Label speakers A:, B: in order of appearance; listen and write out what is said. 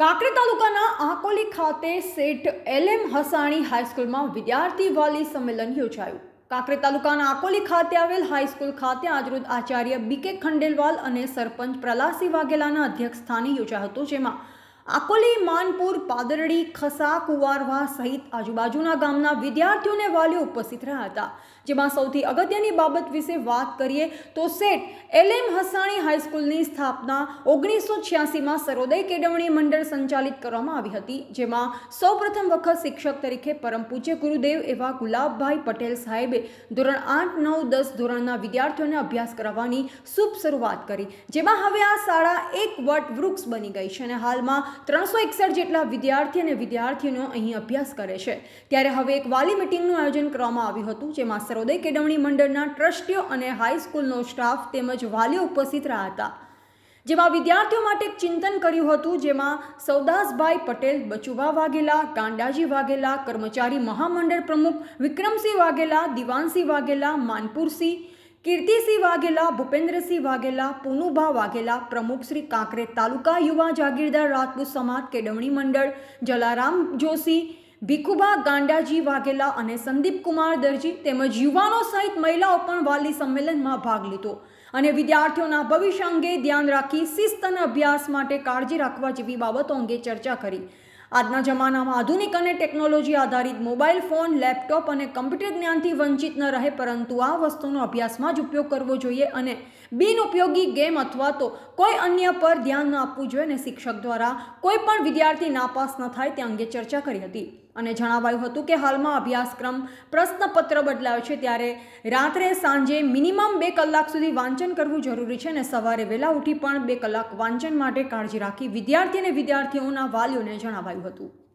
A: કાંકરી તાલુકાના આકોલી ખાતે શેઠ એલ એમ હસાણી હાઈસ્કૂલમાં વિદ્યાર્થી વાલી સંમેલન યોજાયું કાંકરી તાલુકાના આકોલી ખાતે આવેલ હાઈસ્કૂલ ખાતે આજરોજ આચાર્ય બી કે ખંડેલવાલ અને સરપંચ પ્રલાસી વાઘેલાના અધ્યક્ષ સ્થાને યોજાયો હતો જેમાં આકોલી માનપુર પાદરડી ખસા કુવારવા સહિત આજુબાજુના ગામના વિદ્યાર્થીઓને વાલીઓ ઉપસ્થિત રહ્યા હતા જેમાં સૌથી અગત્યની બાબત વિશે વાત કરીએ તો સેટ એલ એમ હસાણી હાઈસ્કૂલની સ્થાપના ઓગણીસો છ્યાસીમાં સર્વોદય કેળવણી મંડળ સંચાલિત કરવામાં આવી હતી જેમાં સૌપ્રથમ વખત શિક્ષક તરીકે પરમ પૂજ્ય ગુરુદેવ એવા ગુલાબભાઈ પટેલ સાહેબે ધોરણ આઠ નવ દસ ધોરણના વિદ્યાર્થીઓને અભ્યાસ કરાવવાની શુભ શરૂઆત કરી જેમાં હવે આ શાળા એક વટ વૃક્ષ બની ગઈ છે અને હાલમાં ત્રણસો એકસઠ જેટલા વિદ્યાર્થી અને વિદ્યાર્થીઓનો અહીં અભ્યાસ કરે છે ત્યારે હવે એક વાલી મિટિંગનું આયોજન કરવામાં આવ્યું હતું જેમાં સરોદય કેળવણી મંડળના ટ્રસ્ટીઓ અને હાઈસ્કૂલનો સ્ટાફ તેમજ વાલીઓ ઉપસ્થિત રહ્યા હતા જેમાં વિદ્યાર્થીઓ માટે ચિંતન કર્યું હતું જેમાં સૌદાસભાઈ પટેલ બચુભા વાઘેલા ગાંડાજી વાઘેલા કર્મચારી મહામંડળ પ્રમુખ વિક્રમસિંહ વાઘેલા દિવાનસિંહ વાઘેલા માનપુરસિંહ કીર્તિસિંહ વાઘેલા ભૂપેન્દ્રસિંહ વાઘેલા પુનુભા વાઘેલા પ્રમુખશ્રી કાંકરે તાલુકા યુવા જાગીરદાર રાજપૂત સમાજ કેળવણી મંડળ જલારામ જોશી ભીખુભા ગાંડાજી વાઘેલા અને સંદીપ કુમાર દરજી તેમજ યુવાનો સહિત મહિલાઓ પણ વાલી સંમેલનમાં ભાગ લીધો અને વિદ્યાર્થીઓના ભવિષ્ય અંગે ધ્યાન રાખી શિસ્ત અને અભ્યાસ માટે કાળજી રાખવા જેવી બાબતો અંગે ચર્ચા કરી આજના જમાનામાં આધુનિક અને ટેકનોલોજી આધારિત મોબાઈલ ફોન લેપટોપ અને કમ્પ્યુટર જ્ઞાનથી વંચિત ન રહે પરંતુ આ વસ્તુનો અભ્યાસમાં જ ઉપયોગ કરવો જોઈએ અને બિનઉપયોગી ગેમ અથવા તો કોઈ અન્ય પર ધ્યાન ન આપવું જોઈએ અને શિક્ષક દ્વારા કોઈ પણ વિદ્યાર્થી નાપાસ ન થાય તે અંગે ચર્ચા કરી હતી અને જણાવાયું હતું કે હાલમાં અભ્યાસક્રમ પ્રશ્નપત્ર બદલાયો છે ત્યારે રાત્રે સાંજે મિનિમમ બે કલાક સુધી વાંચન કરવું જરૂરી છે અને સવારે વહેલા ઉઠી પણ બે કલાક વાંચન માટે કાળજી રાખી વિદ્યાર્થી અને વિદ્યાર્થીઓના વાલીઓને જણાવાયું આવ્યું હતું